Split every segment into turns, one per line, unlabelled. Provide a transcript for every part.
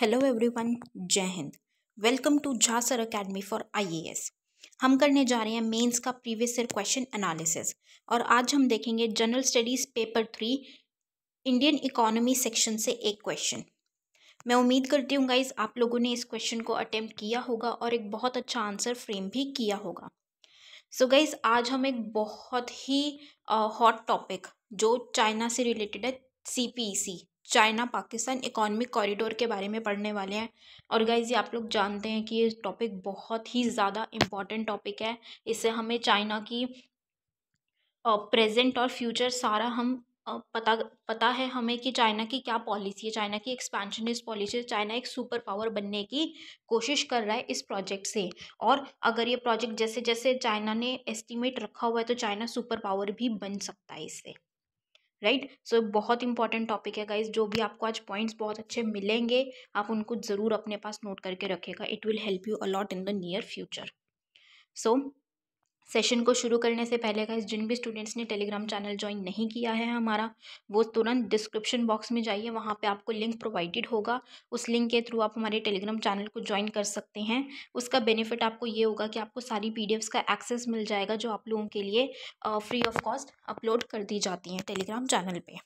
Hello everyone Jai Hind welcome to Jha sir academy for IAS हम करने जा रहे हैं मेंस का प्रीवियस ईयर क्वेश्चन एनालिसिस और आज हम देखेंगे general studies paper three Indian economy section से एक क्वेश्चन मैं उम्मीद करती हूँ गाइज आप लोगों ने इस क्वेश्चन को अटेम्प्ट किया होगा और एक बहुत अच्छा आंसर फ्रेम भी किया होगा सो so गाइज आज हम एक बहुत ही हॉट uh, टॉपिक जो चाइना से रिलेटेड है C China Pakistan economic corridor के बारे में पढ़ने वाले हैं और गाइज़ ये आप लोग जानते हैं कि ये टॉपिक बहुत ही ज़्यादा इम्पॉर्टेंट टॉपिक है इससे हमें चाइना की प्रेजेंट और फ्यूचर सारा हम पता पता है हमें कि चाइना की क्या पॉलिसी है चाइना की एक्सपेंशनिस्ट पॉलिसी है चाइना एक सुपर पावर बनने की कोशिश कर रहा है इस प्रोजेक्ट से और अगर ये प्रोजेक्ट जैसे जैसे चाइना ने एस्टिमेट रखा हुआ है तो चाइना सुपर पावर भी बन सकता है इससे राइट सो बहुत इंपॉर्टेंट टॉपिक है गाइज जो भी आपको आज पॉइंट्स बहुत अच्छे मिलेंगे आप उनको ज़रूर अपने पास नोट करके रखेगा it will help you a lot in the near future so session को शुरू करने से पहले का जिन भी स्टूडेंट्स ने टेलीग्राम चैनल ज्वाइन नहीं किया है हमारा वो तुरंत डिस्क्रिप्शन बॉक्स में जाइए वहाँ पे आपको लिंक प्रोवाइडेड होगा उस लिंक के थ्रू आप हमारे टेलीग्राम चैनल को ज्वाइन कर सकते हैं उसका बेनिफिट आपको ये होगा कि आपको सारी पी का एक्सेस मिल जाएगा जो आप लोगों के लिए फ्री ऑफ कॉस्ट अपलोड कर दी जाती हैं टेलीग्राम चैनल पर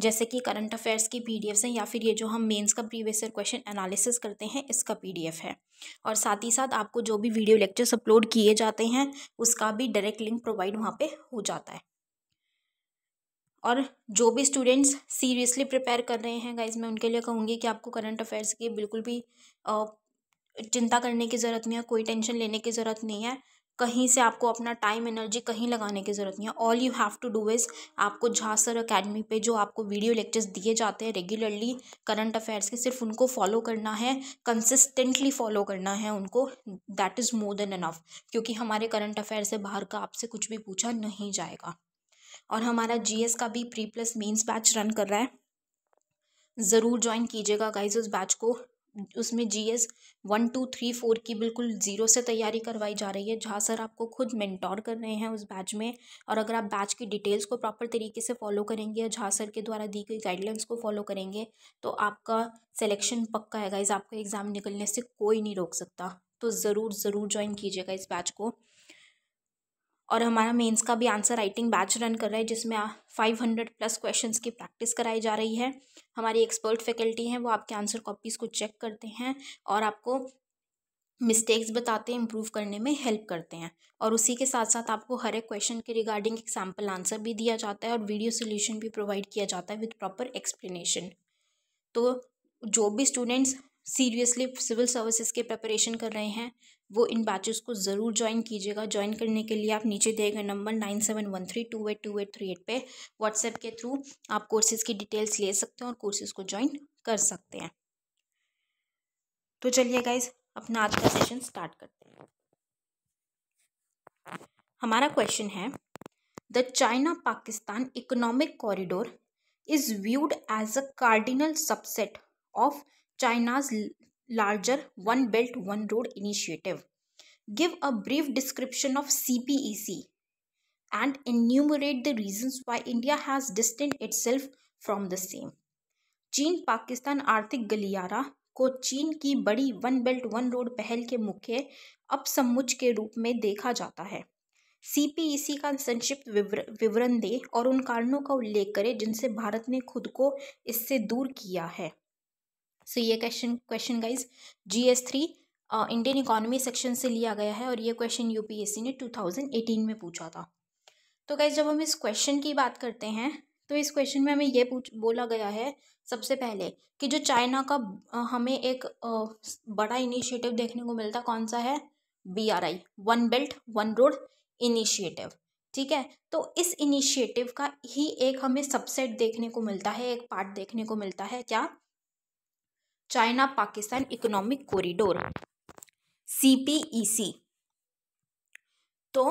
जैसे कि करंट अफेयर्स की पी हैं या फिर ये जो हम मेंस का प्रीवियस ईयर क्वेश्चन एनालिसिस करते हैं इसका पीडीएफ है और साथ ही साथ आपको जो भी वीडियो लेक्चर्स अपलोड किए जाते हैं उसका भी डायरेक्ट लिंक प्रोवाइड वहाँ पर हो जाता है और जो भी स्टूडेंट्स सीरियसली प्रिपेयर कर रहे हैं गाइज मैं उनके लिए कहूँगी कि आपको करंट अफेयर्स की बिल्कुल भी चिंता करने की ज़रूरत नहीं है कोई टेंशन लेने की ज़रूरत नहीं है कहीं से आपको अपना टाइम एनर्जी कहीं लगाने की ज़रूरत नहीं है all you have to do is आपको झांसर अकेडमी पे जो आपको वीडियो लेक्चर्स दिए जाते हैं रेगुलरली करंट अफेयर्स के सिर्फ उनको फॉलो करना है कंसिस्टेंटली फॉलो करना है उनको that is more than enough क्योंकि हमारे करंट अफेयर से बाहर का आपसे कुछ भी पूछा नहीं जाएगा और हमारा जी का भी pre plus means batch run कर रहा है ज़रूर ज्वाइन कीजिएगा गाइज उस बैच को उसमें G S one two three four की बिल्कुल ज़ीरो से तैयारी करवाई जा रही है जहाँ सर आपको खुद मेंटोर कर रहे हैं उस बैच में और अगर आप बैच की डिटेल्स को प्रॉपर तरीके से फॉलो करेंगे या जहाँ सर के द्वारा दी गई गाइडलाइंस को फॉलो करेंगे तो आपका सिलेक्शन पक्का है गाइज आपका एग्ज़ाम निकलने से कोई नहीं रोक सकता तो ज़रूर ज़रूर ज्वाइन कीजिएगा इस बैच को और हमारा मेंस का भी आंसर राइटिंग बैच रन कर रहा है जिसमें फाइव हंड्रेड प्लस क्वेश्चंस की प्रैक्टिस कराई जा रही है हमारी एक्सपर्ट फैकल्टी हैं वो आपके आंसर कॉपीज़ को चेक करते हैं और आपको मिस्टेक्स बताते हैं इम्प्रूव करने में हेल्प करते हैं और उसी के साथ साथ आपको हर एक क्वेश्चन के रिगार्डिंग एग्जाम्पल आंसर भी दिया जाता है और वीडियो सोल्यूशन भी प्रोवाइड किया जाता है विद प्रॉपर एक्सप्लेनेशन तो जो भी स्टूडेंट्स सीरियसली सिविल सर्विसेज के प्रिपरेशन कर रहे हैं वो इन बैचेस को ज़रूर ज्वाइन कीजिएगा ज्वाइन करने के लिए आप नीचे दिए गए number nine seven one three two eight two eight three eight पर व्हाट्सएप के थ्रू आप कोर्सेज़ की डिटेल्स ले सकते हैं और कोर्सेज़ को ज्वाइन कर सकते हैं तो चलिए गाइज अपना आज का सेशन स्टार्ट करते हैं हमारा क्वेश्चन है the China Pakistan economic corridor is viewed as a cardinal subset of China's larger one belt one road initiative give a brief description of C P E C and enumerate the reasons why India has distant इट सेल्फ from the same चीन पाकिस्तान आर्थिक गलियारा को चीन की बड़ी one belt one road पहल के मुख्य अपसमुच के रूप में देखा जाता है सी पी ई सी का संक्षिप्त विवरण दे और उन कारणों का उल्लेख करें जिनसे भारत ने खुद को इससे दूर किया है सो ये question question guys G S three Indian economy section से लिया गया है और ये क्वेश्चन यूपीएससी ने 2018 में पूछा था तो गाइज जब हम इस क्वेश्चन की बात करते हैं तो इस क्वेश्चन में हमें ये पूछ बोला गया है सबसे पहले कि जो चाइना का uh, हमें एक uh, बड़ा इनिशिएटिव देखने को मिलता कौन सा है B R I one belt one road initiative ठीक है तो इस इनिशिएटिव का ही एक हमें सबसेट देखने को मिलता है एक पार्ट देखने को मिलता है क्या China Pakistan economic corridor CPEC तो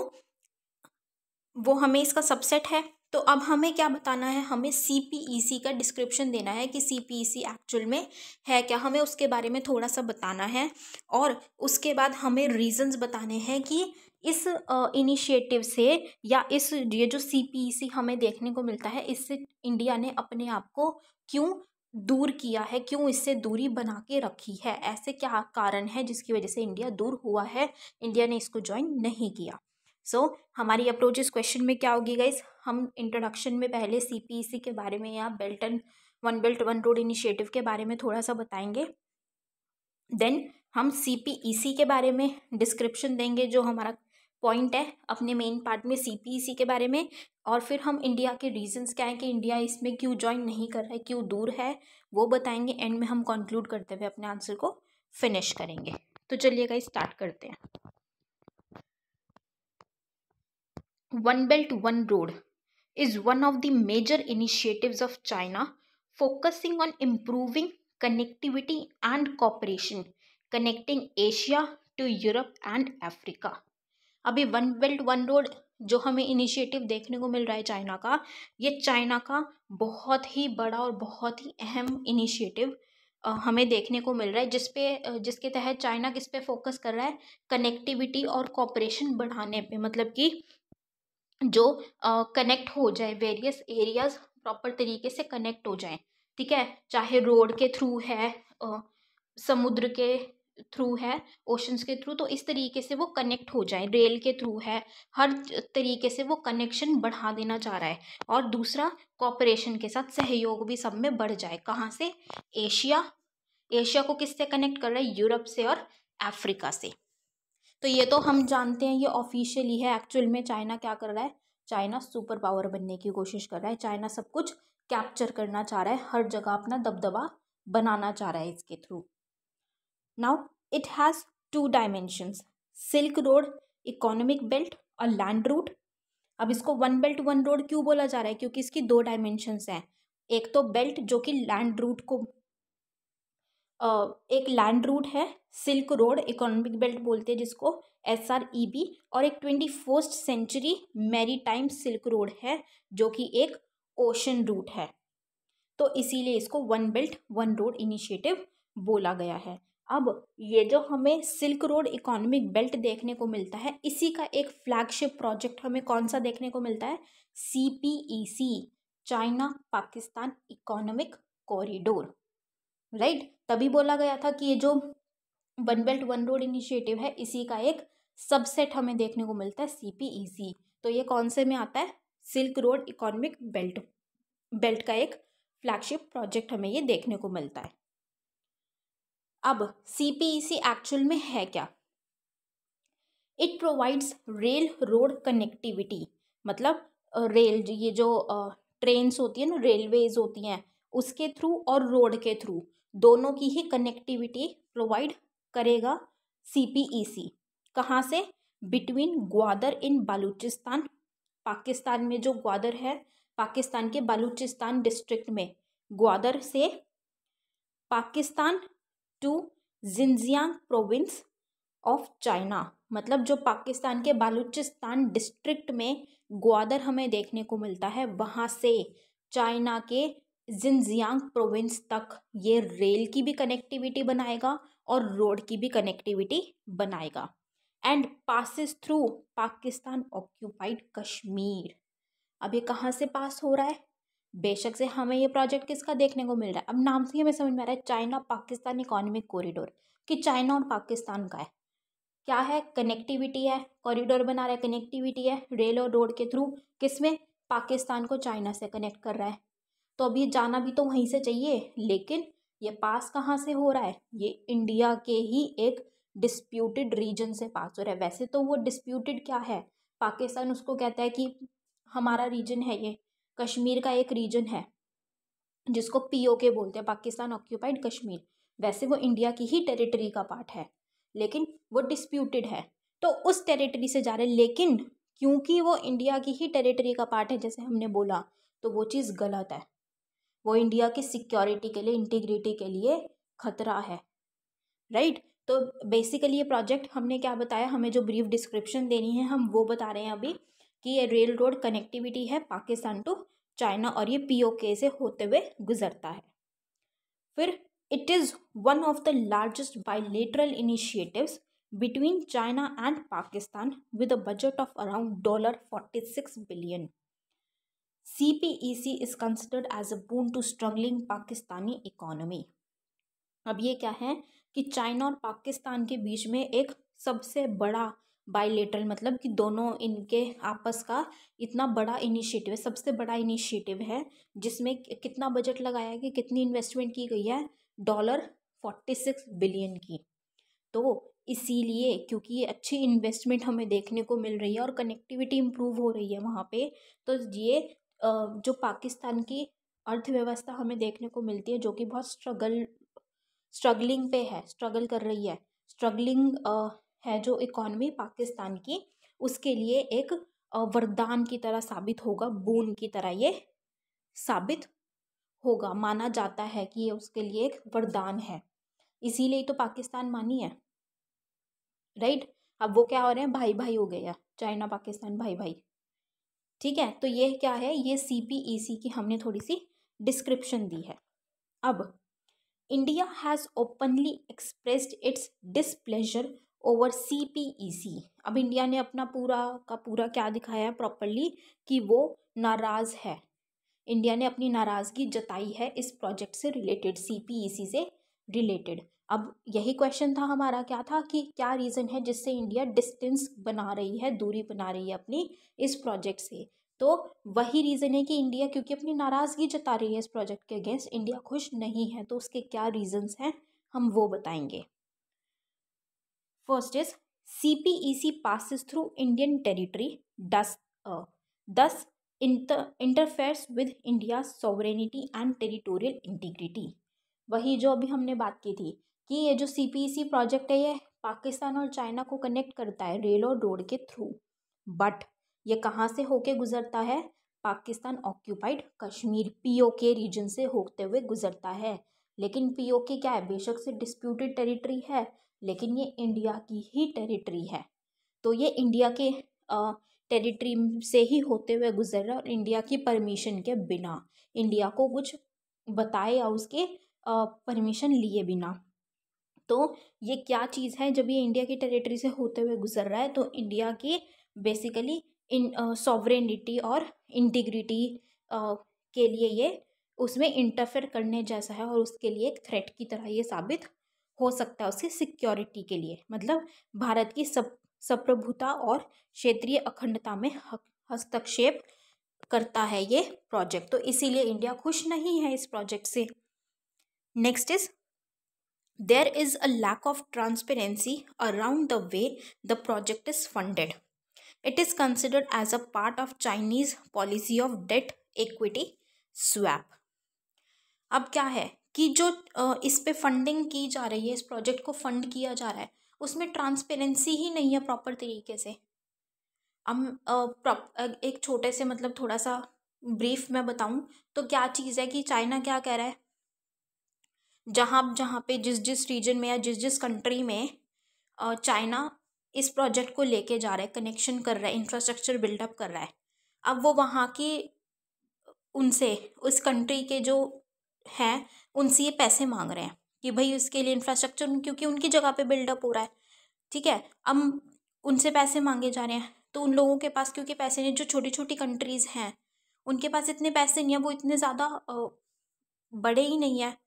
वो हमें इसका सबसेट है तो अब हमें क्या बताना है हमें सी पी ई सी का डिस्क्रिप्शन देना है कि सी पी ई सी एक्चुअल में है क्या हमें उसके बारे में थोड़ा सा बताना है और उसके बाद हमें रीजंस बताने हैं कि इस इनिशिएटिव से या इस ये जो सी पी ई सी हमें देखने को मिलता है इससे इंडिया ने अपने आप को क्यों दूर किया है क्यों इससे दूरी बना के रखी है ऐसे क्या कारण है जिसकी वजह से इंडिया दूर हुआ है इंडिया ने इसको ज्वाइन नहीं किया सो so, हमारी अप्रोच इस क्वेश्चन में क्या होगी गाइज हम इंट्रोडक्शन में पहले सी e के बारे में या belt and one belt one road initiative के बारे में थोड़ा सा बताएंगे देन हम सी e के बारे में डिस्क्रिप्शन देंगे जो हमारा पॉइंट है अपने मेन पार्ट में सी e के बारे में और फिर हम इंडिया के रीजंस क्या है कि इंडिया इसमें क्यों ज्वाइन नहीं कर रहा है क्यों दूर है वो बताएंगे एंड में हम कंक्लूड करते हुए अपने आंसर को फिनिश करेंगे तो चलिएगा स्टार्ट करते हैं one belt one road is one of the major initiatives of China focusing on improving connectivity and cooperation connecting Asia to Europe and Africa अभी वन बेल्ट वन रोड जो हमें initiative देखने को मिल रहा है चाइना का ये चाइना का बहुत ही बड़ा और बहुत ही अहम इनिशिएटिव हमें देखने को मिल रहा है जिस पे जिसके तहत चाइना किस पे फोकस कर रहा है कनेक्टिविटी और कॉपरेशन बढ़ाने पे मतलब कि जो कनेक्ट हो जाए वेरियस एरियाज प्रॉपर तरीके से कनेक्ट हो जाए ठीक है चाहे रोड के थ्रू है समुद्र के थ्रू है ओशंस के थ्रू तो इस तरीके से वो कनेक्ट हो जाए रेल के थ्रू है हर तरीके से वो कनेक्शन बढ़ा देना चाह रहा है और दूसरा कॉपरेशन के साथ सहयोग भी सब में बढ़ जाए कहाँ से एशिया एशिया को किससे कनेक्ट कर रहा है यूरोप से और अफ्रीका से तो ये तो हम जानते हैं ये ऑफिशियली है एक्चुअल में चाइना क्या कर रहा है चाइना सुपर पावर बनने की कोशिश कर रहा है चाइना सब कुछ कैप्चर करना चाह रहा है हर जगह अपना दबदबा बनाना चाह रहा है इसके through Now it has two dimensions silk road economic belt और लैंड रूट अब इसको वन बेल्ट वन रोड क्यों बोला जा रहा है क्योंकि इसकी दो डायमेंशंस हैं एक तो बेल्ट जो कि लैंड रूट को एक लैंड रूट है सिल्क रोड इकोनॉमिक बेल्ट बोलते हैं जिसको एस आर ई बी और एक twenty first century maritime silk road है जो कि एक ओशन रूट है तो इसीलिए इसको one belt one road initiative बोला गया है अब ये जो हमें सिल्क रोड इकोनॉमिक बेल्ट देखने को मिलता है इसी का एक फ्लैगशिप प्रोजेक्ट हमें कौन सा देखने को मिलता है C P E C China Pakistan economic corridor right तभी बोला गया था कि ये जो one belt one road initiative है इसी का एक सबसेट हमें देखने को मिलता है सी पी ई सी तो ये कौन से में आता है silk road economic belt belt का एक फ्लैगशिप प्रोजेक्ट हमें ये देखने को मिलता है अब सीपीईसी एक्चुअल e में है क्या it provides rail road connectivity मतलब रेल ये जो ट्रेन्स होती है ना रेलवेज होती हैं उसके थ्रू और रोड के थ्रू दोनों की ही कनेक्टिविटी प्रोवाइड करेगा सी पी ई सी कहाँ से बिटवीन ग्वादर इन बलूचिस्तान पाकिस्तान में जो ग्वादर है पाकिस्तान के बालूचिस्तान डिस्ट्रिक्ट में ग्वादर से Pakistan to Xinjiang province of China मतलब जो पाकिस्तान के बालूचिस्तान डिस्ट्रिक्ट में ग्वादर हमें देखने को मिलता है वहाँ से चाइना के जिंजियांग प्रोविंस तक ये रेल की भी कनेक्टिविटी बनाएगा और रोड की भी कनेक्टिविटी बनाएगा and passes through Pakistan occupied Kashmir अब ये कहाँ से पास हो रहा है बेशक से हमें ये प्रोजेक्ट किसका देखने को मिल रहा है अब नाम से हमें समझ में आ रहा है चाइना पाकिस्तान इकोनॉमिक कॉरिडोर कि चाइना और पाकिस्तान का है क्या है कनेक्टिविटी है कॉरिडोर बना रहा है कनेक्टिविटी है रेल और रोड के थ्रू किस में पाकिस्तान को चाइना से कनेक्ट कर रहा है तो अभी जाना भी तो वहीं से चाहिए लेकिन ये पास कहाँ से हो रहा है ये इंडिया के ही एक डिस्प्यूटेड रीजन से पास हो रहा है वैसे तो वो डिस्प्यूटेड क्या है पाकिस्तान उसको कहता है कि हमारा रीजन है ये कश्मीर का एक रीजन है जिसको पीओके के बोलते हैं पाकिस्तान ऑक्यूपाइड कश्मीर वैसे वो इंडिया की ही टेरिटरी का पार्ट है लेकिन वो डिस्प्यूटेड है तो उस टेरिटरी से जा रहे लेकिन क्योंकि वो इंडिया की ही टेरिटरी का पार्ट है जैसे हमने बोला तो वो चीज़ गलत है वो इंडिया की सिक्योरिटी के लिए इंटीग्रिटी के लिए खतरा है राइट तो बेसिकली ये प्रोजेक्ट हमने क्या बताया हमें जो ब्रीफ डिस्क्रिप्शन देनी है हम वो बता रहे हैं अभी कि ये रेल रोड कनेक्टिविटी है पाकिस्तान टू चाइना और ये पीओके से होते हुए गुजरता है फिर it is one of the largest bilateral initiative between China and Pakistan with a budget of around dollar forty six billion C P E C is considered as a boon to struggling Pakistani economy अब ये क्या है कि China और पाकिस्तान के बीच में एक सबसे बड़ा बाईलेटरल मतलब कि दोनों इनके आपस का इतना बड़ा इनिशिएटिव है सबसे बड़ा इनिशिएटिव है जिसमें कितना बजट लगाया है कि कितनी इन्वेस्टमेंट की गई है डॉलर फोर्टी सिक्स बिलियन की तो इसीलिए क्योंकि ये अच्छी इन्वेस्टमेंट हमें देखने को मिल रही है और कनेक्टिविटी इम्प्रूव हो रही है वहाँ पर तो ये जो पाकिस्तान की अर्थव्यवस्था हमें देखने को मिलती है जो कि बहुत स्ट्रगल स्ट्रगलिंग पे है स्ट्रगल कर रही है स्ट्रगलिंग है जो इकोनमी पाकिस्तान की उसके लिए एक वरदान की तरह साबित होगा बून की तरह ये साबित होगा माना जाता है कि ये उसके लिए एक वरदान है इसीलिए तो पाकिस्तान मानी है राइट अब वो क्या हो रहे हैं भाई भाई हो गया चाइना पाकिस्तान भाई भाई ठीक है तो ये क्या है ये सी पी ई सी की हमने थोड़ी सी डिस्क्रिप्शन दी है अब India has openly expressed its displeasure over C P E C अब इंडिया ने अपना पूरा का पूरा क्या दिखाया है प्रॉपरली कि वो नाराज़ है इंडिया ने अपनी नाराज़गी जताई है इस प्रोजेक्ट से रिलेटेड सी पी ई सी से रिलेटेड अब यही क्वेश्चन था हमारा क्या था कि क्या रीज़न है जिससे इंडिया डिस्टेंस बना रही है दूरी बना रही है अपनी इस प्रोजेक्ट से तो वही रीज़न है कि इंडिया क्योंकि अपनी नाराज़गी जता रही है इस प्रोजेक्ट के अगेंस्ट इंडिया खुश नहीं है तो उसके क्या रीज़न्स हैं हम वो बताएंगे First is CPEC e passes through Indian territory, thus, uh, thus inter, interferes with India's sovereignty and territorial integrity. वही जो अभी हमने बात की थी कि ये जो सी पी सी प्रोजेक्ट है ये पाकिस्तान और चाइना को कनेक्ट करता है रेल और रोड के थ्रू बट ये कहाँ से होके गुजरता है Pakistan occupied Kashmir POK region से होते हुए गुजरता है लेकिन पीओके क्या है बेशक से डिस्प्यूटेड टेरिटरी है लेकिन ये इंडिया की ही टेरिटरी है तो ये इंडिया के टेरिटरी से ही होते हुए गुजर रहा है और इंडिया की परमिशन के बिना इंडिया को कुछ बताए या उसके परमिशन लिए बिना तो ये क्या चीज़ है जब ये इंडिया की टेरिटरी से होते हुए गुजर रहा है तो इंडिया की बेसिकली इन सॉवरेनिटी और इंटीग्रिटी के लिए ये उसमें इंटरफेयर करने जैसा है और उसके लिए एक थ्रेट की तरह ये साबित हो सकता है उसकी सिक्योरिटी के लिए मतलब भारत की सब सप्रभुता और क्षेत्रीय अखंडता में हस्तक्षेप करता है ये प्रोजेक्ट तो इसीलिए इंडिया खुश नहीं है इस प्रोजेक्ट से next is there is a lack of transparency around the way the project is funded it is considered as a part of Chinese policy of debt equity swap अब क्या है कि जो इस पर फंडिंग की जा रही है इस प्रोजेक्ट को फंड किया जा रहा है उसमें ट्रांसपेरेंसी ही नहीं है प्रॉपर तरीके से हम एक छोटे से मतलब थोड़ा सा ब्रीफ मैं बताऊं तो क्या चीज़ है कि चाइना क्या कह रहा है जहाँ जहाँ पे जिस जिस रीजन में या जिस जिस कंट्री में चाइना इस प्रोजेक्ट को लेके जा रहा है कनेक्शन कर रहा है इंफ्रास्ट्रक्चर बिल्डअप कर रहा है अब वो वहाँ की उनसे उस कंट्री के जो हैं उनसे ये पैसे मांग रहे हैं कि भाई उसके लिए इंफ्रास्ट्रक्चर क्योंकि उनकी जगह पे बिल्डअप हो रहा है ठीक है अब उनसे पैसे मांगे जा रहे हैं तो उन लोगों के पास क्योंकि पैसे नहीं जो छोटी छोटी कंट्रीज़ हैं उनके पास इतने पैसे नहीं है वो इतने ज़्यादा बड़े ही नहीं है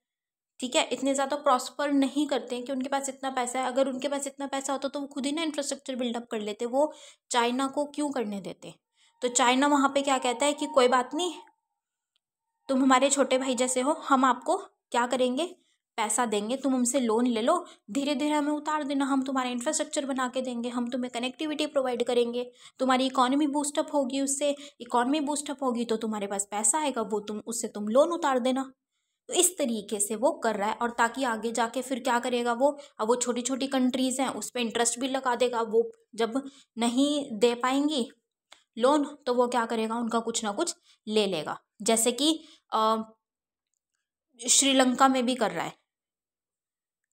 ठीक है इतने ज़्यादा प्रॉस्पर नहीं करते हैं कि उनके पास इतना पैसा है अगर उनके पास इतना पैसा होता तो वो खुद ही ना इंफ्रास्ट्रक्चर बिल्डअप कर लेते वो चाइना को क्यों करने देते तो चाइना वहाँ पे क्या कहता है कि कोई बात नहीं तुम हमारे छोटे भाई जैसे हो हम आपको क्या करेंगे पैसा देंगे तुम हमसे लोन ले लो धीरे धीरे हमें उतार देना हम तुम्हारा इंफ्रास्ट्रक्चर बना के देंगे हम तुम्हें कनेक्टिविटी प्रोवाइड करेंगे तुम्हारी इकॉनमी बूस्टअप होगी उससे इकोनॉमी बूस्टअप होगी तो तुम्हारे पास पैसा आएगा वो तुम उससे तुम लोन उतार देना तो इस तरीके से वो कर रहा है और ताकि आगे जाके फिर क्या करेगा वो अब वो छोटी छोटी कंट्रीज़ हैं उस पर इंटरेस्ट भी लगा देगा वो जब नहीं दे पाएंगी लोन तो वो क्या करेगा उनका कुछ ना कुछ ले लेगा जैसे कि श्रीलंका में भी कर रहा है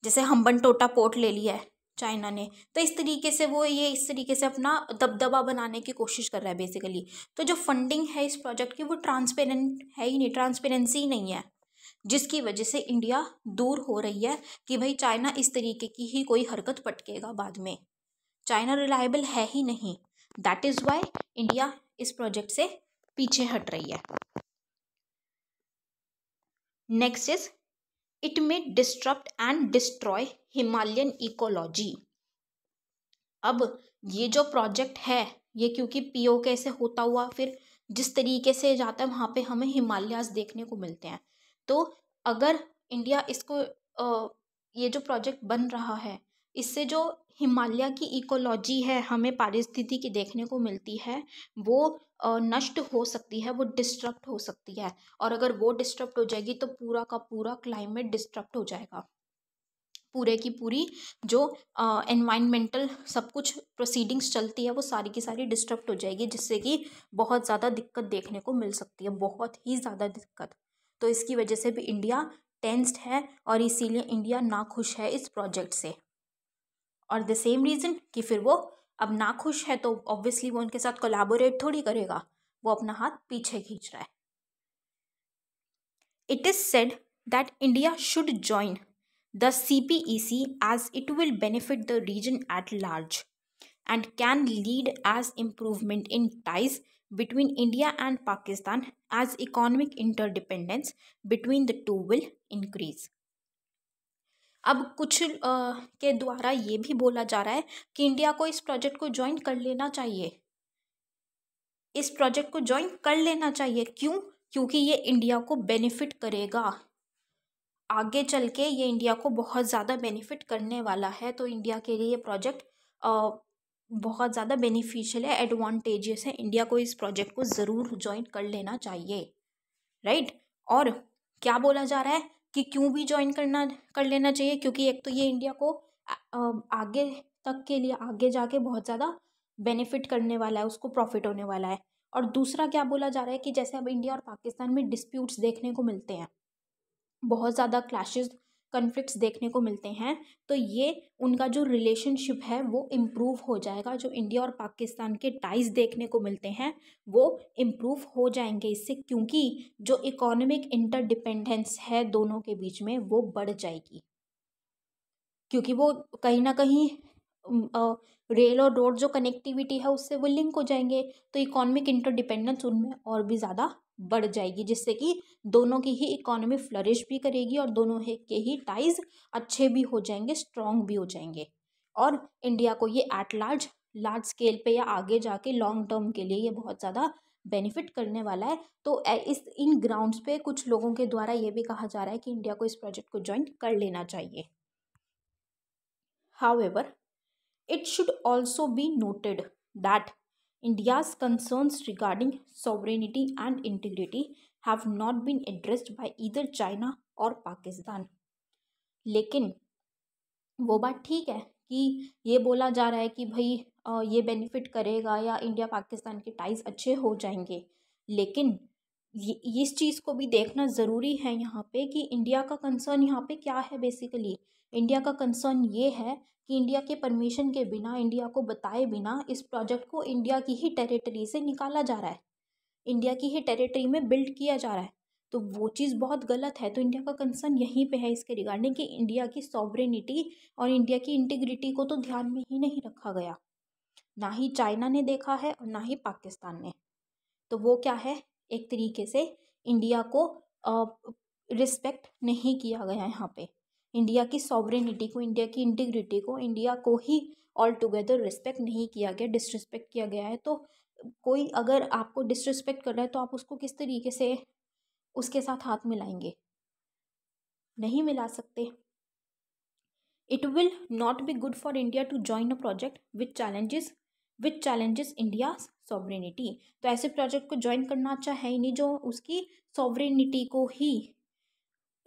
जैसे हम्बन टोटा पोर्ट ले लिया है चाइना ने तो इस तरीके से वो ये इस तरीके से अपना दबदबा बनाने की कोशिश कर रहा है बेसिकली तो जो फंडिंग है इस प्रोजेक्ट की वो ट्रांसपेरेंट है ही नहीं ट्रांसपेरेंसी ही नहीं है जिसकी वजह से इंडिया दूर हो रही है कि भाई चाइना इस तरीके की ही कोई हरकत पटकेगा बाद में चाइना रिलायबल है ही नहीं दैट इज़ वाई इंडिया इस प्रोजेक्ट से पीछे हट रही है next is it may disrupt and destroy Himalayan ecology अब ये जो प्रोजेक्ट है ये क्योंकि पीओ कैसे होता हुआ फिर जिस तरीके से जाता है वहाँ पे हमें हिमालयाज देखने को मिलते हैं तो अगर इंडिया इसको ये जो प्रोजेक्ट बन रहा है इससे जो हिमालय की इकोलॉजी है हमें पारिस्थितिकी देखने को मिलती है वो नष्ट हो सकती है वो डिस्ट्रप्ट हो सकती है और अगर वो डिस्टर्ब हो जाएगी तो पूरा का पूरा क्लाइमेट डिस्ट्रप्ट हो जाएगा पूरे की पूरी जो एनवायरमेंटल सब कुछ प्रोसीडिंग्स चलती है वो सारी की सारी डिस्टर्ब हो जाएगी जिससे कि बहुत ज़्यादा दिक्कत देखने को मिल सकती है बहुत ही ज़्यादा दिक्कत तो इसकी वजह से भी इंडिया टेंस्ड है और इसीलिए इंडिया ना खुश है इस प्रोजेक्ट से और द सेम रीज़न कि फिर वो अब ना खुश है तो ऑब्वियसली वो उनके साथ कोलाबोरेट थोड़ी करेगा वो अपना हाथ पीछे खींच रहा है it is said that India should join the C P E C as it will benefit the region at large and can lead as improvement in ties between India and Pakistan as economic interdependence between the two will increase अब कुछ आ, के द्वारा ये भी बोला जा रहा है कि इंडिया को इस प्रोजेक्ट को ज्वाइन कर लेना चाहिए इस प्रोजेक्ट को ज्वाइन कर लेना चाहिए क्यों क्योंकि ये इंडिया को बेनिफिट करेगा आगे चल के ये इंडिया को बहुत ज़्यादा बेनिफिट करने वाला है तो इंडिया के लिए ये प्रोजेक्ट बहुत ज़्यादा बेनिफिशियल है एडवांटेजेस है इंडिया को इस प्रोजेक्ट को ज़रूर ज्वाइन कर लेना चाहिए राइट और क्या बोला जा रहा है कि क्यों भी ज्वाइन करना कर लेना चाहिए क्योंकि एक तो ये इंडिया को आगे तक के लिए आगे जाके बहुत ज़्यादा बेनिफिट करने वाला है उसको प्रॉफिट होने वाला है और दूसरा क्या बोला जा रहा है कि जैसे अब इंडिया और पाकिस्तान में डिस्प्यूट्स देखने को मिलते हैं बहुत ज़्यादा क्लैशेज़ कन्फ्लिक्ट्स देखने को मिलते हैं तो ये उनका जो रिलेशनशिप है वो इम्प्रूव हो जाएगा जो इंडिया और पाकिस्तान के टाइज देखने को मिलते हैं वो इम्प्रूव हो जाएंगे इससे क्योंकि जो इकोनॉमिक इंटरडिपेंडेंस है दोनों के बीच में वो बढ़ जाएगी क्योंकि वो कहीं ना कहीं रेल और रोड जो कनेक्टिविटी है उससे वो लिंक हो जाएंगे तो इकोनॉमिक इंटरडिपेंडेंस उनमें और भी ज़्यादा बढ़ जाएगी जिससे कि दोनों की ही इकोनॉमी फ्लरिश भी करेगी और दोनों के ही टाइज अच्छे भी हो जाएंगे स्ट्रॉन्ग भी हो जाएंगे और इंडिया को ये एट लार्ज लार्ज स्केल पे या आगे जाके लॉन्ग टर्म के लिए ये बहुत ज़्यादा बेनिफिट करने वाला है तो इस इन ग्राउंड्स पे कुछ लोगों के द्वारा ये भी कहा जा रहा है कि इंडिया को इस प्रोजेक्ट को ज्वाइन कर लेना चाहिए how it should also be noted that India's concerns regarding sovereignty and integrity have not been addressed by either China और पाकिस्तान लेकिन वो बात ठीक है कि ये बोला जा रहा है कि भाई ये बेनिफिट करेगा या इंडिया पाकिस्तान के टाइज अच्छे हो जाएंगे लेकिन ये इस चीज़ को भी देखना ज़रूरी है यहाँ पे कि इंडिया का कंसर्न यहाँ पे क्या है बेसिकली इंडिया का कंसर्न ये है कि इंडिया के परमिशन के बिना इंडिया को बताए बिना इस प्रोजेक्ट को इंडिया की ही टेरिटरी से निकाला जा रहा है इंडिया की ही टेरिटरी में बिल्ड किया जा रहा है तो वो चीज़ बहुत गलत है तो इंडिया का कंसर्न यहीं पे है इसके रिगार्डिंग कि इंडिया की सॉवरेनिटी और इंडिया की इंटीग्रिटी को तो ध्यान में ही नहीं रखा गया ना ही चाइना ने देखा है और ना ही पाकिस्तान ने तो वो क्या है एक तरीके से इंडिया को रिस्पेक्ट नहीं किया गया यहाँ पर इंडिया की सॉवरेनिटी को इंडिया की इंटीग्रिटी को इंडिया को ही ऑल टुगेदर रिस्पेक्ट नहीं किया गया डिसरिस्पेक्ट किया गया है तो कोई अगर आपको डिसरिस्पेक्ट कर रहा है तो आप उसको किस तरीके से उसके साथ हाथ मिलाएंगे नहीं मिला सकते it will not be good for India to join a project with challenges with challenges India sovereignty तो ऐसे प्रोजेक्ट को ज्वाइन करना अच्छा है ही नहीं जो उसकी सॉवरेनिटी को ही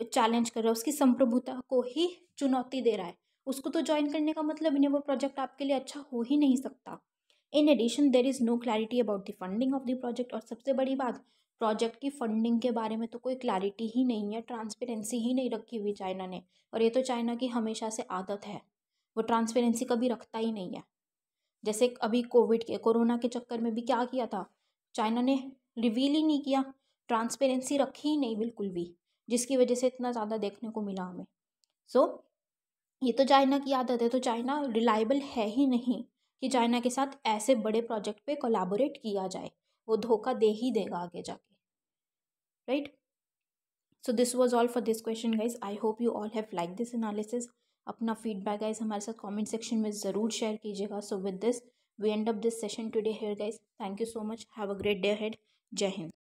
चैलेंज कर रहा है उसकी संप्रभुता को ही चुनौती दे रहा है उसको तो ज्वाइन करने का मतलब ही नहीं वो प्रोजेक्ट आपके लिए अच्छा हो ही नहीं सकता in addition there is no clarity about the funding of the project और सबसे बड़ी बात प्रोजेक्ट की फंडिंग के बारे में तो कोई क्लैरिटी ही नहीं है ट्रांसपेरेंसी ही नहीं रखी हुई चाइना ने और ये तो चाइना की हमेशा से आदत है वो ट्रांसपेरेंसी कभी रखता ही नहीं है जैसे अभी कोविड के कोरोना के चक्कर में भी क्या किया था चाइना ने रिवील ही नहीं किया ट्रांसपेरेंसी रखी ही नहीं बिल्कुल भी जिसकी वजह से इतना ज़्यादा देखने को मिला हमें सो so, ये तो चाइना की आदत है तो चाइना रिलायबल है ही नहीं कि चाइना के साथ ऐसे बड़े प्रोजेक्ट पे कोलैबोरेट किया जाए वो धोखा दे ही देगा आगे जाके right so this was all for this question guys I hope you all have like this analysis अपना फीडबैक गाइज हमारे साथ कमेंट सेक्शन में ज़रूर शेयर कीजिएगा so with this we end up this session today here guys thank you so much have a great day हेड जय हिंद